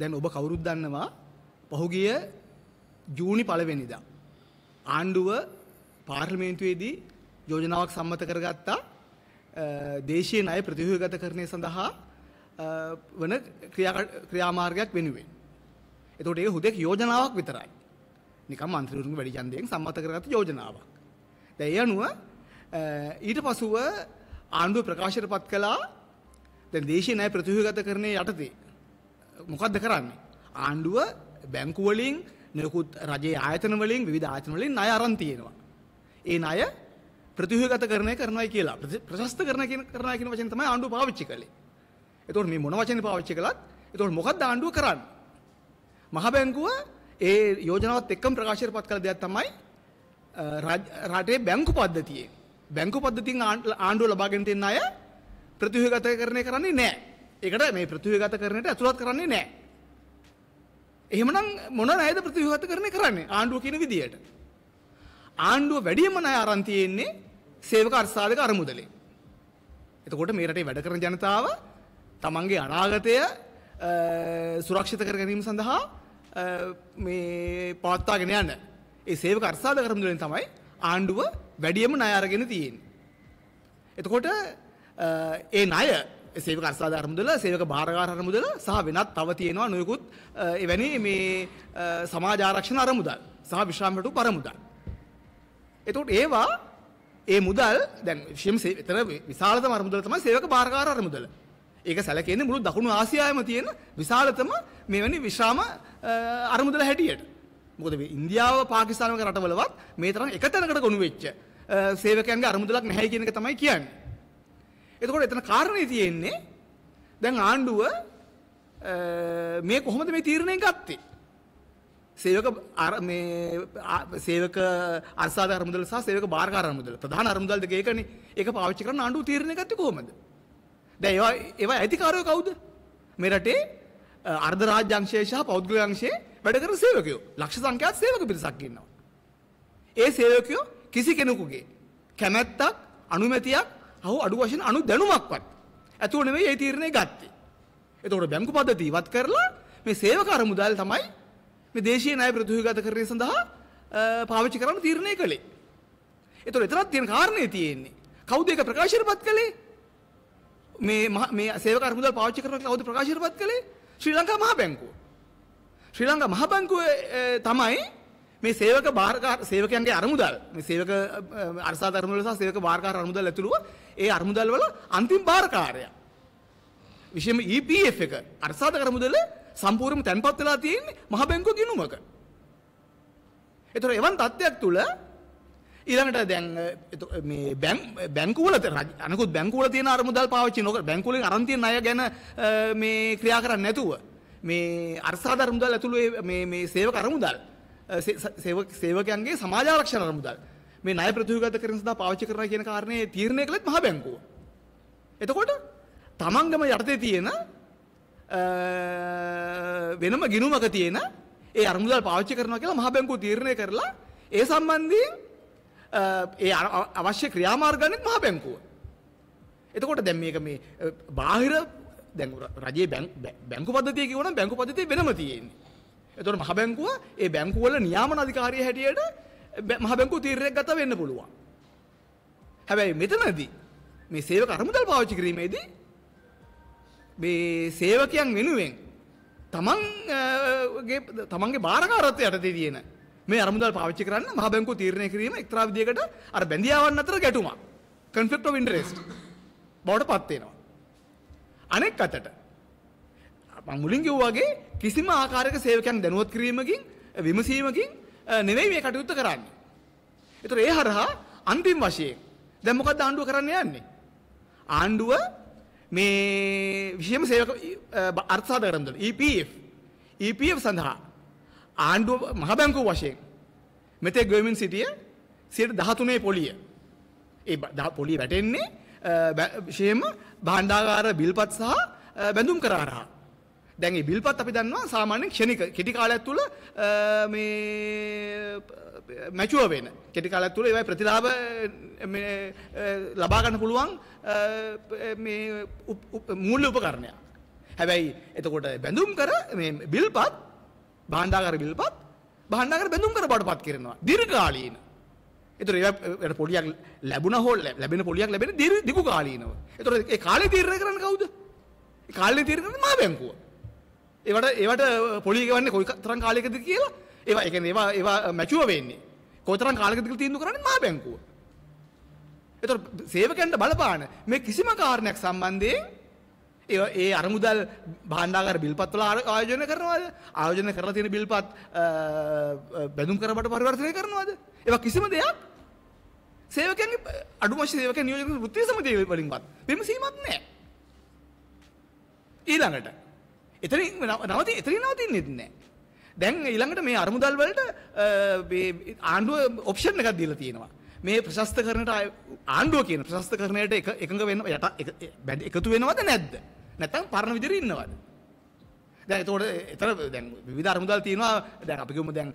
දැන් ඔබ කවුරුත් දන්නවා පහුගිය ජූනි පළවෙනිදා ආණ්ඩුව පාර්ලිමේන්තුවේදී යෝජනාවක් සම්මත කරගත්තා දේශීය ණය ප්‍රතිව්‍යුහගත කරණය සඳහා වන ක්‍රියාමාර්ගයක් වෙනුවෙන්. එතකොට ඒක හුදෙක් යෝජනාවක් විතරයි. නිකම් മന്ത്രിවරුන්ගේ වැඩි ඡන්දයෙන් සම්මත කරගත්ත යෝජනාවක්. දැන් ඒ අනුව ඊට පසුව ආණ්ඩුව ප්‍රකාශයට පත් කළා දැන් දේශීය ණය ප්‍රතිව්‍යුහගත කරණය යටතේ මොකක්ද කරන්නේ. ආණ්ඩුව බැංකුවලින් නිකුත් රජයේ ආයතනවලින් විධ ආයතනවලින් අය අරන්තියෙනවා. ඒ අය ප්‍රතිහගත කරනය කරනයි කියලා ප්‍රශස්ත කරන කරන කියන වචන තමයි ආණ්ඩු පාවිච්චි කළේ. එතකොට මේ මොන වචන පාවිච්චි කළත් එතකොට මොකක්ද ආණ්ඩුව කරන්නේ? මහ බැංකුව ඒ යෝජනාවත් එක්කම ප්‍රකාශයට පත් කළ දෙයක් තමයි රටේ බැංකු පද්ධතියේ. බැංකු පද්ධතියෙන් ආණ්ඩුව ලබාගෙන තියෙන අය ප්‍රතිහගත කරනය කරන්නේ නැහැ. එකට මේ ප්‍රතිවගත කරනට ඇතුළත් කරන්නේ නෑ. එහෙමනම් මොන නෑද ප්‍රතිවගත කරන කරන්නේ ආණ්ඩුව කියන විදියට. ආණ්ඩුව වැඩියම නෑ අරන්තියෙන්නේ සේවක අර්සාධක අරමුදලේ. එතකොට මේ රටේ වැඩ කරන ජනතාව තමන්ගේ අනාගතය සුරක්ෂිත කර ගැනීම සඳහා මේ පවත්වාගෙන යන්න. ඒ සේවක අර්සාධක අරමුදලෙන් තමයි ආණ්ඩුව වැඩියම ණය අරගෙන තියෙන්නේ. එතකොට ඒ ණය සේවක අර්සාධ අරමුදල සේවක භාරකාර අරමුදල සහ වෙනත් තව තියෙනවා නොයකුත් එවැනි මේ සමාජාරක්ෂණ අරමුදල් සහ විශ්‍රාමටු පරමුදල්. එතකොට ඒවා ඒ මුදල් දැන් විශෂම එතන විශාලතම අරමුදල තමයි සේවක භාරකාර අරමුදල. ඒක සැලකෙන්නේ මුළු දකුණු ආසියාවම තියෙන විශාලතම මෙවැනි විශ්‍රාම අරමුදල හැටියට. මොකද ඉන්දියාව පාකිස්තාන වගේ රටවලවත් මේ තරම් එක තැනකට ගොනු වෙච්ච සේවකයන්ගේ අරමුදලක් නැහැ කියන එක තමයි කියන්නේ. එතකොට එතන කාරණේ තියෙන්නේ දැන් ආණ්ඩුව මේ කොහොමද මේ තීරණය ගත්තේ? සේවක මේ සේවක අර්සාද අරමුදල සහ සේවක බාරකාර අරමුදල ප්‍රධාන අරමුදල් දෙක ඒකනේ. ඒක පාවිච්චි කරන ආණ්ඩුව තීරණය ගත්තේ කොහොමද? දැන් ඒවා ඒවා අයිතිකාරයෝ කවුද? මේ රටේ අර්ධ රාජ්‍ය අංශය සහ පෞද්ගලික අංශයේ වැඩ කරන සේවකයෝ. ලක්ෂ සංඛ්‍යාත සේවක පිරිසක් ඉන්නවා. ඒ සේවකයෝ කිසි කෙනෙකුගේ කැමැත්තක් අනුමැතියක් අහු අඩු වශයෙන් අනු දැනුමක්වත් ඇතුව නෙමෙයි ඒ තීරණය ගත්තේ. එතකොට බැංකු පද්ධතිය ඉවත් කරලා මේ සේවක අරමුදල් තමයි මේ දේශීය ණය ප්‍රතිවිගත කිරීම සඳහා පාවිච්චි කරන්න තීරණය කළේ. එතකොට එතනක් තියෙන කාරණේ තියෙන්නේ. කවුද ඒක ප්‍රකාශයටපත් කළේ? මේ මේ සේවක අරමුදල් පාවිච්චි කරන කවුද ප්‍රකාශයටපත් කළේ? ශ්‍රී ලංකා මහ බැංකුව. ශ්‍රී ලංකා මහ බැංකුව තමයි මේ සේවක භාරකාර සේවකයන්ගේ අරමුදල් මේ සේවක අරසාත අරමුදල් සහ සේවක භාරකාර අරමුදල් ඇතුළුව ඒ අරමුදල් වල අන්තිම භාරකාරයා. විශේෂයෙන්ම EPF එක අරසාධක අරමුදල සම්පූර්ණයෙන්ම තැන්පත් වෙලා තියෙන්නේ මහ බැංකුව ගිණුමක. ඒතර එවන් තත්ත්වයක් තුල ඊළඟට දැන් මේ බැංකු වල අනිකුත් බැංකු වල තියෙන අරමුදල් පාවිච්චි නොකර බැංකු වලින් අරන් තියෙන අය ගැන මේ ක්‍රියා කරන්නේ නැතුව මේ අරසාධ අරමුදල් ඇතුළේ මේ මේ සේවක අරමුදල් සේවකයන්ගේ සමාජාරක්ෂණ අරමුදල් මේ ණය ප්‍රතිව්‍යුහගත කිරීම සඳහා පාවිච්චි කරනවා කියන කාරණේ තීරණය කළෙත් මහ බැංකුව. එතකොට තමන්ගම යටතේ තියෙන වෙනම ගිණුමක තියෙන ඒ අරමුදල් පාවිච්චි කරනවා කියලා මහ බැංකුව තීරණය කරලා ඒ සම්බන්ධයෙන් ඒ අවශ්‍ය ක්‍රියාමාර්ගන්නේත් මහ බැංකුව. එතකොට දැන් මේක මේ බාහිර දැන් රජයේ බැංකු පද්ධතිය කියවනම් බැංකු පද්ධතිය වෙනම තියෙන්නේ. එතකොට මහ බැංකුව ඒ බැංකුවල නියාමන අධිකාරිය හැටියට මහබැංකු තීරයක් ගත වෙන්න පුළුවන්. හැබැයි මෙතනදී මේ සේවක අරමුදල් පාවිච්චි කිරීමේදී මේ සේවකයන් වෙනුවෙන් තමන්ගේ තමන්ගේ භාරකාරත්වය යටතේ තියෙන මේ අරමුදල් පාවිච්චි කරන්න මහබැංකු තීරණය කිරීම එක්තරා විදියකට අර බැඳියාවන් අතර ගැටුමක්. conflict of interest බවට පත් වෙනවා. අනෙක් අතට මම මුලින් කිව්වා වගේ කිසිම ආකාරයක සේවකයන් දැනුවත් කිරීමකින් විමසීමකින් නෙවෙයි මේ කටයුත්ත කරන්නේ. ඒතර ඒ හරහා අන්තිම වශයෙන් දැන් මොකද්ද ආණ්ඩුව කරන්න යන්නේ? ආණ්ඩුව මේ විශේෂම සේවක අර්ථසාධකරම් දල EPF EPF සඳහා ආණ්ඩුව මහ බැංකුව වශයෙන් මෙතෙක් ගෙවමින් සිටිය 13 පොලිය ඒ පොලිය වැටෙන්නේ විශේෂම භාණ්ඩාගාර බිල්පත් සහ බැඳුම් කරාරහා දැන් මේ බිල්පත් අපි දන්නවා සාමාන්‍යයෙන් ක්ෂණික කෙටි කාලයක් තුල මේ මැචුව වෙන කෙටි කාලයක් තුල ඒවයි ප්‍රතිලාභ මේ ලබා ගන්න පුළුවන් මේ මූල්‍ය උපකරණයක්. හැබැයි එතකොට බැඳුම් කර මේ බිල්පත් භාණ්ඩාගාර බිල්පත් භාණ්ඩාගාර බැඳුම් කර බඩපත් කරනවා දීර්ඝකාලීන. ඒතර ඒවට පොලියක් ලැබුණ හෝ ලැබෙන පොලියක් ලැබෙන දීර්ඝ කාලීනව. ඒතර ඒ කාලේ තීරණය කරන්නේ කවුද? කාලේ තීරණය කරන්නේ මහ බැංකුව. ඒවට ඒවට පොලිගවන්නේ කොයි තරම් කාලයකද කියලා ඒවා ඒ කියන්නේ ඒවා ඒවා මැචුව වෙන්නේ කොයි තරම් කාලයකද කියලා තීන්දුව කරන්නේ මහා බැංකුව. ඒතකොට සේවකයන්ට බලපාන මේ කිසිම කාරණයක් සම්බන්ධයෙන් ඒ ඒ අරමුදල් භාණ්ඩාගාර බිල්පත් වල ආයෝජනය කරනවද? ආයෝජනය කරලා තියෙන බිල්පත් බැඳුම් කරබට පරිවර්තනය කරනවද? ඒවා කිසිම දෙයක් සේවකයන්ගේ අඩුමශ සේවකයන් නියෝජන වෘත්තීය සමිතිය වලින්වත් මෙහෙම සීමාවක් නැහැ. ඊළඟට එතනින් නවති එතනින් නවතින්නෙත් නැහැ. දැන් ඊළඟට මේ අරමුදල් වලට ආණ්ඩුව ඔප්ෂන් එකක් දීලා තියෙනවා. මේ ප්‍රශස්තකරණයට ආණ්ඩුව කියන ප්‍රශස්තකරණයට එකඟ වෙන්න යට එකතු වෙනවද නැද්ද? නැත්නම් පරණ විදිහට ඉන්නවද? දැන් එතකොට එතන දැන් විවිධ අරමුදල් තියෙනවා. දැන් අපි කියමු දැන්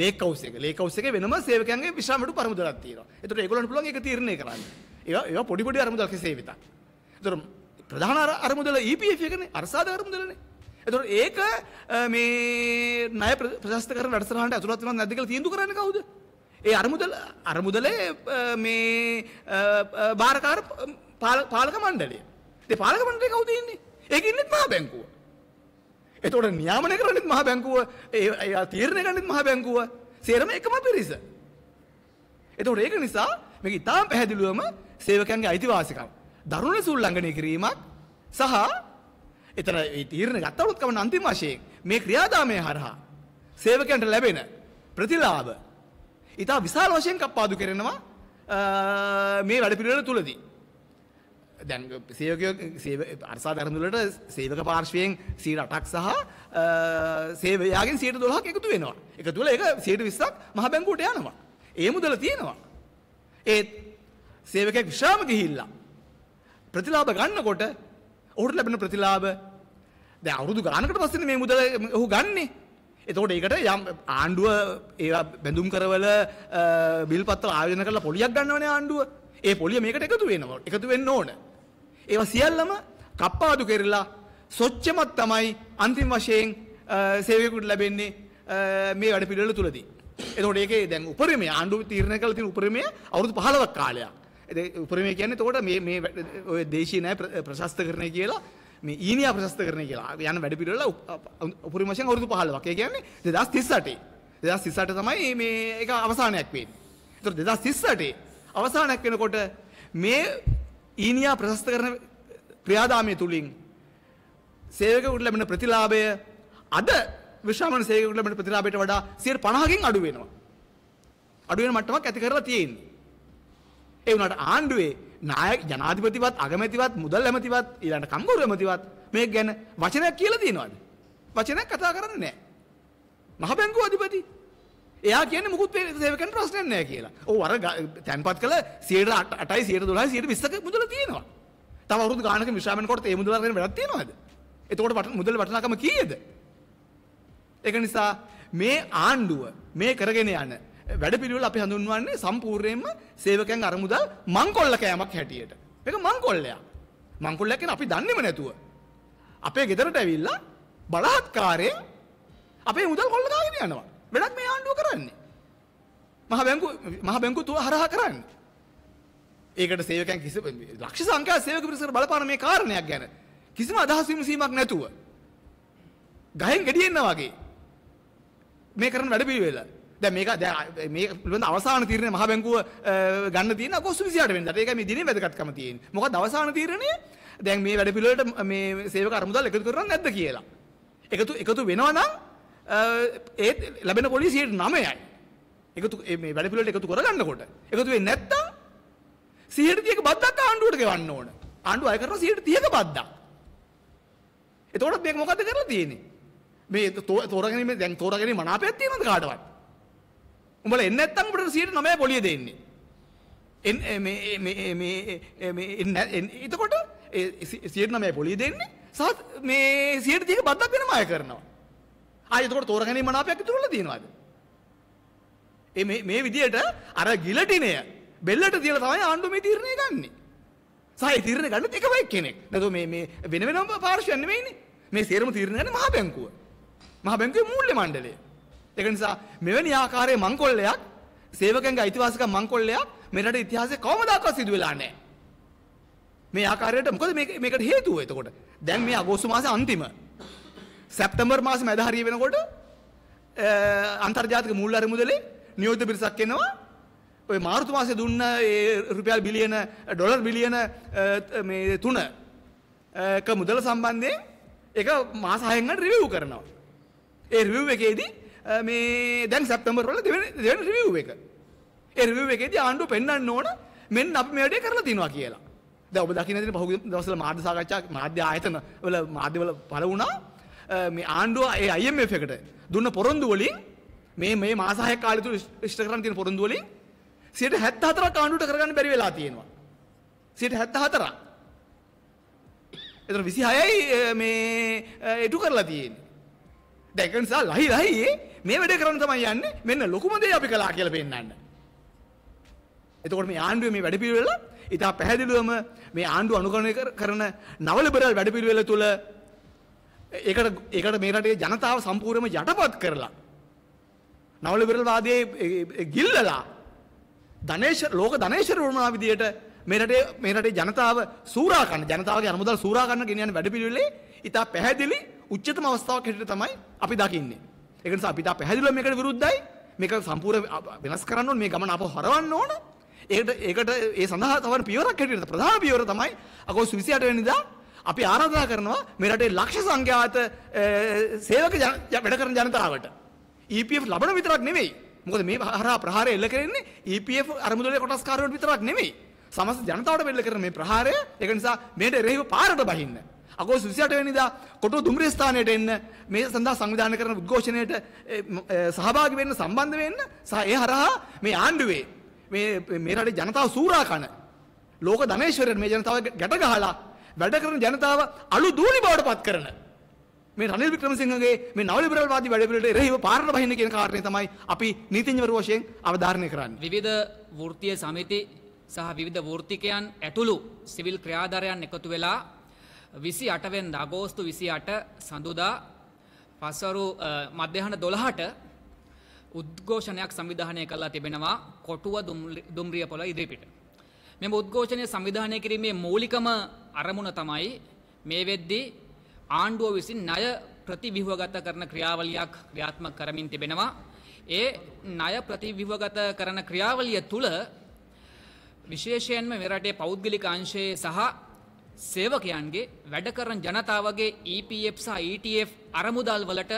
ලේක් හවුස් එක. ලේක් හවුස් එකේ වෙනම සේවකයන්ගේ විශ්‍රාම වැටුප් අරමුදලක් තියෙනවා. එතකොට ඒගොල්ලන්ට පුළුවන් ඒක තීරණය කරන්න. ඒවා ඒවා පොඩි පොඩි අරමුදල් කෙසේ වෙතත්. එතකොට ප්‍රධාන අරමුදල EPF එකනේ අරසාද අරමුදලනේ. එතකොට ඒක මේ ණය ප්‍රශස්ත කරන වැඩසටහනට ඇතුළත් වෙනවද නැද්ද කියලා තීන්දුව කරන්නේ කවුද? ඒ අරමුදල අරමුදලේ මේ භාරකාර පාලක මණ්ඩලය. ඒ පාලක මණ්ඩලේ කවුද ඉන්නේ? ඒකේ ඉන්නේ මහා බැංකුව. එතකොට නියාමනය කරන්නේ මහා බැංකුව, ඒ තීරණය ගන්නෙත් මහා බැංකුව. සේරම එකම පිරිස. එතකොට ඒක නිසා මේක ඉතාම පැහැදිලිවම සේවකයන්ගේ අයිතිවාසිකම් දරුණ සුල්ලංඝනය කිරීමක් සහ එතන තීරණ ගත්තවලොත් කමන අන්තිම වශයෙන් මේ ක්‍රියාදාමය හරහා සේවකයන්ට ලැබෙන ප්‍රතිලාභ ඉතා විශාල වශයෙන් කප්පාදු කරනවා මේ වැඩ පිළිවෙල තුලදී. දැන් සේවකයෝ අරසා ධර්මතුලට සේවක පාර්ශවයෙන් සීට අටක් සහ සේවයාගෙන් සීට දොළහක් එකතු වෙනවා. එක තුළ එක සීට විස්සක් මහ බැංකුවට යනවා. ඒ මුදල තියෙනවා. ඒත් සේවකයක් විශ්‍රාම ගිහිල්ලා ප්‍රතිලාභ ගන්නකොට ඔහුට ලැබෙන ප්‍රතිලාභ දැන් අවුරුදු ගානකට පස්සේ මේ මුදල ඔහු ගන්නෙ. එතකොට ඒකට යම් ආණ්ඩුව ඒවා බැඳුම් කරවල බිල් පත්‍ර ආයෝජන කරලා පොලියක් ගන්නවනේ ආණ්ඩුව. ඒ පොලිය මේකට එකතු වෙනවා. එකතු වෙන්න ඕන. ඒවා සියල්ලම කප්පාදු කරලා සොච්චමත් තමයි අන්තිම වශයෙන් සේවයකට ලැබෙන්නේ මේ වැඩ පිළිවෙල තුලදී. එතකොට ඒකේ දැන් උපරිමය ආණ්ඩුව තීරණය කළ තියෙන උපරිමය අවුරුදු 15ක් කාලයක්. උපරිමය කියන්නේ එතකොට මේ මේ ඔය දේශීය ණය ප්‍රශස්ත කරන්නේ කියලා මේ ඊනිය ප්‍රශස්ත කරන කියලා යන වැඩ පිළිවෙල උපරිම වශයෙන් අවුරුදු 15ක්. ඒ කියන්නේ 2038. 2038 තමයි මේ එක අවසානයක් වෙන්නේ. ඒතර 2038 අවසානයක් වෙනකොට මේ ඊනිය ප්‍රශස්ත කරන ක්‍රියාදාමය තුලින් සේවකෙකුට ලැබෙන ප්‍රතිලාභය අද විශ්‍රාමණ සේවකෙකුට ලැබෙන ප්‍රතිලාභයට වඩා 50කින් අඩු වෙනවා. අඩු වෙන මට්ටමක් ඇති කරලා තියෙන්නේ. ඒ වුණාට ආණ්ඩුවේ නාය ජනාධිපතිවත් අගමැතිවත් මුදල් ඇමතිවත් ඊළඟ කම්කරු ඇමතිවත් මේ ගැන වචනයක් කියලා දිනවද? වචනයක් කතා කරන්නේ නැහැ. මහ බැංකුව අධිපති එයා කියන්නේ මුකුත් සේවකයන්ට ප්‍රශ්නයක් නැහැ කියලා. ඔව් අර තැන්පත් කළ 108යි 112යි 120ක මුදල තියෙනවා. තව අවුරුදු ගානක විශ්‍රාමන කොට ඒ මුදල අරගෙන වැඩක් තියනවද? එතකොට මුදල වටිනාකම කීයද? ඒක නිසා මේ ආණ්ඩුව මේ කරගෙන යන වැඩපිළිවෙල අපි හඳුන්වන්නේ සම්පූර්ණයෙන්ම සේවකයන් අරමුදල් මංකොල්ල කෑමක් හැටියට. ඒක මංකොල්ලයක්. මංකොල්ලයක් කියන්නේ අපි දන්නේම නැතුව. අපේ ගෙදරට ඇවිල්ලා බලහත්කාරයෙන් අපේ මුදල් කොල්ල දාගෙන යනවා. වැඩක් මේ ආණ්ඩුව කරන්නේ. මහ බැංකු මහ බැංකු තුව හරහා කරන්නේ. ඒකට සේවකයන් කිසි ලක්ෂ සංඛ්‍යා සේවක පිරිසකට බලපාන මේ කාරණයක් ගැන කිසිම අදහස් විමසීමක් නැතුව ගහෙන් gediyenna වගේ මේ කරන වැඩ පිළිවෙල දැන් මේක දැන් මේක පිළිබඳ අවසාන තීරණය මහ බැංකුව ගන්න තියෙන අගෝස්තු 28 වෙනිදාට. ඒකයි මේ දිනේ වැදගත්කම තියෙන්නේ. මොකද අවසාන තීරණය දැන් මේ වැඩ පිළිවෙලට මේ සේවක අරමුදල් එකතු කරන්නේ නැද්ද කියලා. එකතු එකතු වෙනවා නම් ඒ ලැබෙන පොලිසිය 9යි. එකතු මේ වැඩ පිළිවෙලට එකතු කරගන්නකොට. එකතු වෙන්නේ නැත්තම් 130ක බද්දක් ආණ්ඩුවට ගෙවන්න ඕන. ආණ්ඩුව අය කරන 130ක බද්දක්. එතකොට මේක මොකද කරලා තියෙන්නේ? මේ තෝරගැනීම දැන් තෝරගැනීම මනාපයක් තියෙනවද කාටවත්? උඹල එන්න ඇත්තම් උඹට 99 පොලිය දෙන්නේ. එන් මේ මේ මේ මේ එතකොට 99 පොලිය දෙන්නේ සහ මේ 130ක බද්දක් වෙනම අය කරනවා. ආයෙ එතකොට තෝරගැනීම මනාපයක් ඉතුරු වෙලා දිනවද? ඒ මේ මේ විදියට අර ගිලටිනය බෙල්ලට තියලා තමයි ආණ්ඩුව මේ තීරණය ගන්නෙ. සහ ඒ තීරණය ගන්නත් එකම එක්කෙනෙක්. නැතු මේ මේ වෙන වෙනම පාර්ශ්වයන් නෙමෙයිනේ. මේ සියරම තීරණය ගන්න මහ බැංකුව. මහ බැංකුවේ මූල්‍ය මණ්ඩලය. ඒක නිසා මෙවැනි ආකාරයේ මංකොල්ලයක් සේවකයන්ගේ අයිතිවාසිකම් මංකොල්ලයක් මේ රටේ ඉතිහාසයේ කවමදාකවත් සිදු වෙලා නැහැ. මේ ආකාරයට මොකද මේක මේකට හේතුව එතකොට? දැන් මේ අගෝස්තු මාසේ අන්තිම සැප්තැම්බර් මාසේ මැද හරිය වෙනකොට අන්තර්ජාතික මූල්‍ය අරමුදලේ නියෝජිත පිරිසක් එනවා ඔය මාර්තු මාසේ දුන්න ඒ රුපියල් බිලියන ඩොලර් බිලියන මේ තුන ක මුදල සම්බන්ධයෙන් ඒක මාස හයෙන් රිවිව් කරනවා. ඒ රිවිව් එකේදී මේ දැන් සැප්තැම්බර් වල දෙවෙනි දෙවෙනි රිවිව් එක. ඒ රිවිව් එකේදී ආණ්ඩුව පෙන්වන්න ඕන මෙන්න අපි මේ වැඩේ කරලා තිනවා කියලා. දැන් ඔබ දකින්න තියෙන පහුගිය දවස්වල මාධ්‍ය සාකච්ඡා මාධ්‍ය ආයතන වල මාධ්‍යවල පළ වුණා මේ ආණ්ඩුව ඒ IMF එකට දුන්න පොරොන්දු වලින් මේ මේ මාස 6ක කාලය තුල ඉෂ්ට කරන්න තියෙන පොරොන්දු වලින් 74ක් ආණ්ඩුවට කරගන්න බැරි වෙලා තියෙනවා. 74ක්. එතන 26යි මේ ඉටු කරලා තියෙන්නේ. දැකනිසා ලහි ලහි මේ වැඩ කරන්න තමයි යන්න මෙන්න ලොකුමදේ අපි කලා කියල පෙන්න්න. එතකොට මේ ආණ්ඩුව මේ වැඩපිරිවෙල ඉතා පැහැදිලුවම මේ ආණ්ඩු අනුකරණය කරන නවලබරල් වැඩපිරිවෙල තුළ ඒකට ඒකට මේ රටේ ජනතාව සම්පූර්ණම යටපත් කරලා. නවලබරල්වාදයේ ගිල්ලලා ධනේශ ලෝක ධනේශරවරුණා විදියට මෙරටේ මෙරටේ ජනතාව සූරාකන්න ජනතාවගේ අනුමුදල් සූරාකන්න ගෙනියන වැඩපිළිවෙලේ ඉතා පැහැදිලි උච්චතම අවස්ථාවක් හැටියට තමයි අපි දකින්නේ. ඒක නිසා අපිට පැහැදිලිව මේකට විරුද්ධයි. මේක සම්පූර්ණ වෙනස් කරන්න ඕනේ. මේ ගමන අපව හරවන්න ඕන. ඒකට ඒකට ඒ සඳහා තවන පියවරක් හැටියට ප්‍රධාන පියවර තමයි අගෝස්තු 28 වෙනිදා අපි ආරාධනා කරනවා මේ රටේ ලක්ෂ සංඛ්‍යාත සේවක වැඩ කරන ජනතාවට EPF ලබන විතරක් නෙමෙයි. මොකද මේ හරහා ප්‍රහාරය එල්ල කරන්නේ EPF අරමුදලේ කොටස්කාරයන් විතරක් නෙමෙයි. සමස්ත ජනතාවට බෙල්ල කරන මේ ප්‍රහාරය ඒක නිසා මේට එරෙහිව පාරට බහින්න අගෝස් 28 වෙනිදා කොටුව දුම්රිය ස්ථානයට එන්න මේ සඳහා සංවිධානය කරන උද්ඝෝෂණයට සහභාගී වෙන්න සම්බන්ධ වෙන්න සහ ඒ හරහා මේ ආණ්ඩුවේ මේ මේ රටේ ජනතාව සූරා කන ලෝක ධනේශ්වරයන් මේ ජනතාව ගැට ගහලා වැඩ කරන ජනතාව අලු දූලි බවට පත් කරන මේ රනිල් වික්‍රමසිංහගේ මේ නව ලිබරල් වාදී වැඩපිළිවෙලට එරෙහිව පාරට බහින්න කියන කාරණේ තමයි අපි නීතිඥවරු වශයෙන් අවධාරණය කරන්නේ. විවිධ වෘත්තීය සමිති සහ විවිධ වෘත්තිකයන් ඇතුළු සිවිල් ක්‍රියාධරයන් එකතු වෙලා විසි අටවෙන්ද අගෝස්තු විසි අට සඳුදා පස්වරු මධ්‍යහන දොළහට උද්ඝෝෂණයක් සංවිධානය කල්ලා තිබෙනවා කොටුව දුම්රිය පොළ ඉදිරිපිට. මෙම උද්ඝෝෂණය සංවිධානය කිරීමේ මූලිකම අරමුණ තමයි මේ වෙද්දී ආණ්ඩුව විසින් ණය ප්‍රතිවිහවගත කරන ක්‍රියාවලියක් ක්‍රියාත්මක කරමින් තිබෙනවා. ඒ ණය ප්‍රතිවිහවගත කරන ක්‍රියාවලිය තුළ විශේෂයෙන්ම මෙරටේ පෞද්ගලික අංශයේ සහ සේවකයන්ගේ වැඩ කරන ජනතාවගේ EPF සහ ETF අරමුදල් වලට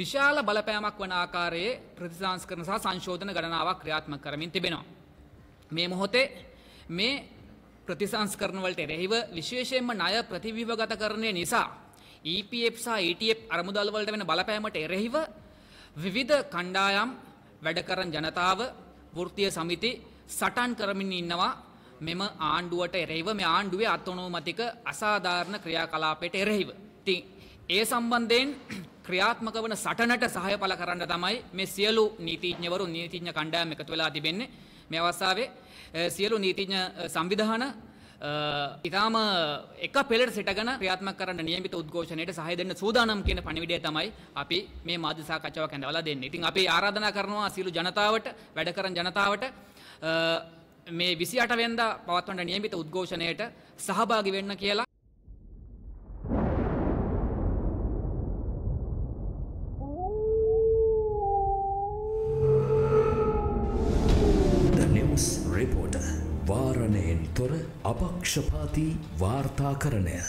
විශාල බලපෑමක් වන ආකාරයේ ප්‍රතිසංස් කරන සහ සංශෝධන ගණනාවක් ක්‍රියාත්මක කරමින් තිබෙනවා. මේ මොහොතේ මේ ප්‍රතිසංස්කරණවලට එරෙහිව විශේෂයෙන්ම ණය ප්‍රතිවිවගතකරණය නිසා EPF සහ ETF අරමුදල් වලට වෙන බලපෑමට එරෙහිව විවිධ කණ්ඩායම් වැඩකරන ජනතාව වෘත්තීය සමිති සටන් කරමින් ඉන්නවා මෙම ආණ්ඩුවට එරෙහිව මේ ආණ්ඩුවේ අත්තනෝමතික අසාධාරණ ක්‍රියාකලාපයට එරෙහිව. ති ඒ සම්බන්ධයෙන් ක්‍රියාත්මක වන සටනට සහය පල කරන්න තමයි මේ සියලු නීතිඥවරු නීතිඥ කණ්ඩායම එකතු වෙලා තිබෙන්නේ මේ අවස්සාාවේ සියලු නීතිඥ සංවිධාන ඉතාම එක පෙළට සිටගන ක්‍රියාත්ම කරන්න නියමිත උද්ඝෝෂණයට සහය දෙන්න සූදානම් කියන පණිවිඩය තමයි අපි මේ මාධ්‍යසා කච්චාවක් ඇඳවලා දෙන්නේ. ඉතින් අපි ආරාධනා කරනවා සියලු ජනතාවට වැඩ කරන ජනතාවට මේ 28 වෙනිදා පවත්වන නියමිත උද්ඝෝෂණයට සහභාගී වෙන්න කියලා රිපෝටර් වාරණයෙන් තොර අපක්ෂපාති වාර්තාකරණය